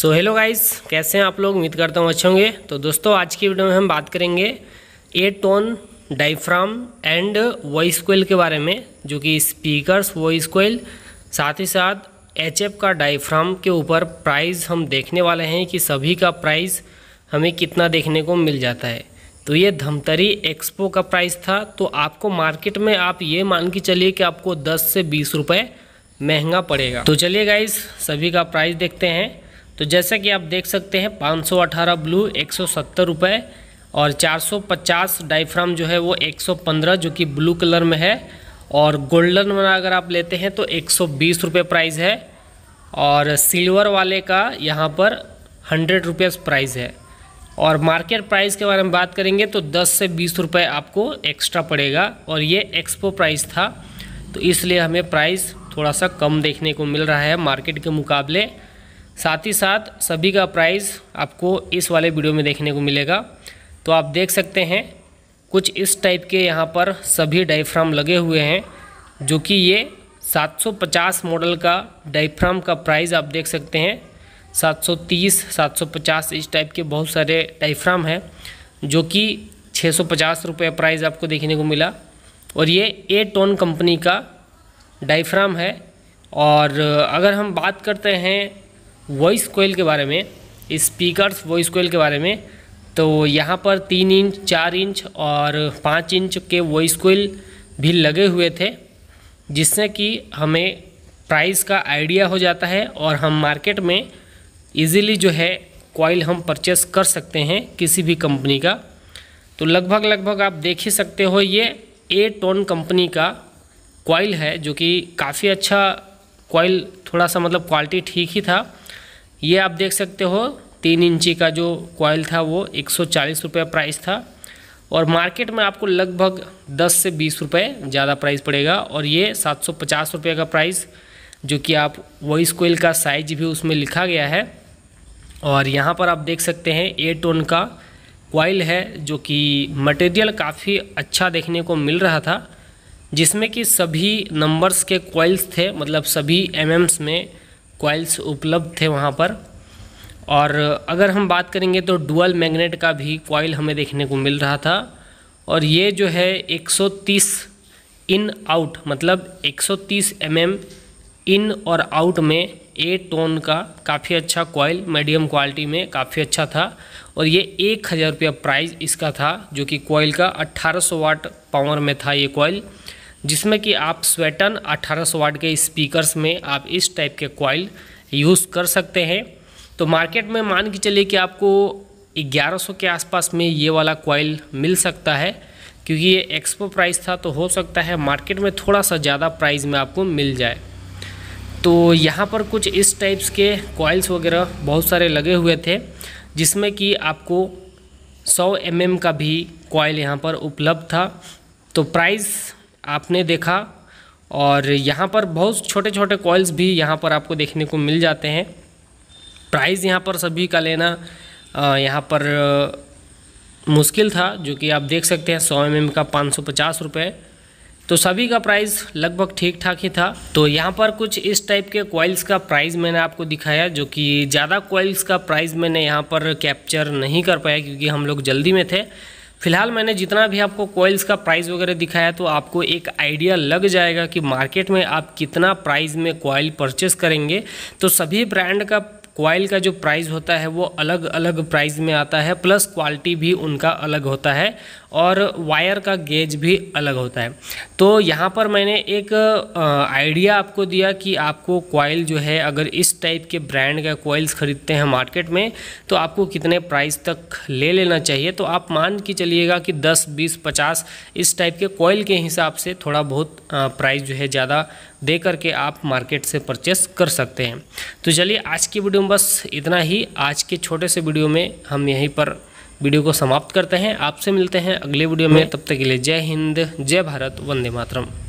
so hello guys कैसे हैं आप लोग उम्मीद करता हूँ अच्छे होंगे तो दोस्तों आज की वीडियो में हम बात करेंगे A tone diaphragm and voice coil के बारे में जो कि स्पीकर्स वॉइस कोयल साथ ही साथ एच का डाइफ्राम के ऊपर प्राइस हम देखने वाले हैं कि सभी का प्राइस हमें कितना देखने को मिल जाता है तो ये धमतरी एक्सपो का प्राइस था तो आपको मार्केट में आप ये मान के चलिए कि आपको दस से बीस रुपये महंगा पड़ेगा तो चलिए गाइज़ सभी का प्राइस देखते हैं तो जैसा कि आप देख सकते हैं 518 ब्लू एक सौ और 450 डाइफ्राम जो है वो 115 जो कि ब्लू कलर में है और गोल्डन वाला अगर आप लेते हैं तो एक रुपये प्राइस है और सिल्वर वाले का यहाँ पर हंड्रेड रुपीज़ प्राइस है और मार्केट प्राइस के बारे में बात करेंगे तो 10 से 20 रुपए आपको एक्स्ट्रा पड़ेगा और ये एक्सपो प्राइस था तो इसलिए हमें प्राइस थोड़ा सा कम देखने को मिल रहा है मार्केट के मुकाबले साथ ही साथ सभी का प्राइस आपको इस वाले वीडियो में देखने को मिलेगा तो आप देख सकते हैं कुछ इस टाइप के यहाँ पर सभी डाइफ्राम लगे हुए हैं जो कि ये 750 मॉडल का डाइफ्राम का प्राइस आप देख सकते हैं 730, 750 इस टाइप के बहुत सारे डाइफ्राम हैं जो कि छः रुपये प्राइस आपको देखने को मिला और ये ए टोन कंपनी का डाइफ्राम है और अगर हम बात करते हैं वॉइस कोयल के बारे में स्पीकर वॉइस कोयल के बारे में तो यहाँ पर तीन इंच चार इंच और पाँच इंच के वॉइस कोयल भी लगे हुए थे जिससे कि हमें प्राइस का आइडिया हो जाता है और हम मार्केट में इजीली जो है कॉइल हम परचेस कर सकते हैं किसी भी कंपनी का तो लगभग लगभग आप देख ही सकते हो ये ए टोन कंपनी का कॉइल है जो कि काफ़ी अच्छा कॉइल थोड़ा सा मतलब क्वालिटी ठीक ही था ये आप देख सकते हो तीन इंची का जो कॉयल था वो एक सौ प्राइस था और मार्केट में आपको लगभग 10 से 20 रुपए ज़्यादा प्राइस पड़ेगा और ये 750 रुपए का प्राइस जो कि आप वॉइस कोयल का साइज भी उसमें लिखा गया है और यहाँ पर आप देख सकते हैं ए टोन का कॉयल है जो कि मटेरियल काफ़ी अच्छा देखने को मिल रहा था जिसमें कि सभी नंबर्स के कॉयल्स थे मतलब सभी एमएम्स में कॉइल्स उपलब्ध थे वहाँ पर और अगर हम बात करेंगे तो डुअल मैग्नेट का भी कॉइल हमें देखने को मिल रहा था और ये जो है 130 इन आउट मतलब 130 सौ mm इन और आउट में ए टोन का काफ़ी अच्छा कॉयल मीडियम क्वालिटी में काफ़ी अच्छा था और ये एक हज़ार रुपया प्राइज़ इसका था जो कि कॉयल का 1800 वाट पावर में था ये कॉयल जिसमें कि आप स्वेटन 1800 वाट के स्पीकर्स में आप इस टाइप के कॉइल यूज़ कर सकते हैं तो मार्केट में मान के चलिए कि आपको 1100 के आसपास में ये वाला कॉइल मिल सकता है क्योंकि ये एक्सपो प्राइस था तो हो सकता है मार्केट में थोड़ा सा ज़्यादा प्राइस में आपको मिल जाए तो यहाँ पर कुछ इस टाइप्स के कॉइल्स वगैरह बहुत सारे लगे हुए थे जिसमें कि आपको 100 एम mm का भी कॉयल यहाँ पर उपलब्ध था तो प्राइस आपने देखा और यहाँ पर बहुत छोटे छोटे कॉइल्स भी यहाँ पर आपको देखने को मिल जाते हैं प्राइस यहाँ पर सभी का लेना यहाँ पर मुश्किल था जो कि आप देख सकते हैं सौ एम का पाँच सौ पचास रुपये तो सभी का प्राइस लगभग ठीक ठाक ही था तो यहाँ पर कुछ इस टाइप के कॉइल्स का प्राइस मैंने आपको दिखाया जो कि ज़्यादा कॉइल्स का प्राइस मैंने यहाँ पर कैप्चर नहीं कर पाया क्योंकि हम लोग जल्दी में थे फिलहाल मैंने जितना भी आपको कोयल्स का प्राइस वगैरह दिखाया तो आपको एक आइडिया लग जाएगा कि मार्केट में आप कितना प्राइस में कॉइल परचेस करेंगे तो सभी ब्रांड का क्वाइल का जो प्राइस होता है वो अलग अलग प्राइस में आता है प्लस क्वालिटी भी उनका अलग होता है और वायर का गेज भी अलग होता है तो यहाँ पर मैंने एक आइडिया आपको दिया कि आपको क्वाइल जो है अगर इस टाइप के ब्रांड का क्वाइल्स ख़रीदते हैं मार्केट में तो आपको कितने प्राइस तक ले लेना चाहिए तो आप मान के चलिएगा कि 10, 20, 50 इस टाइप के कोयल के हिसाब से थोड़ा बहुत प्राइस जो है ज़्यादा दे करके आप मार्केट से परचेस कर सकते हैं तो चलिए आज की वीडियो दोस्तों बस इतना ही आज के छोटे से वीडियो में हम यहीं पर वीडियो को समाप्त करते हैं आपसे मिलते हैं अगले वीडियो में तब तक के लिए जय हिंद जय भारत वंदे मातरम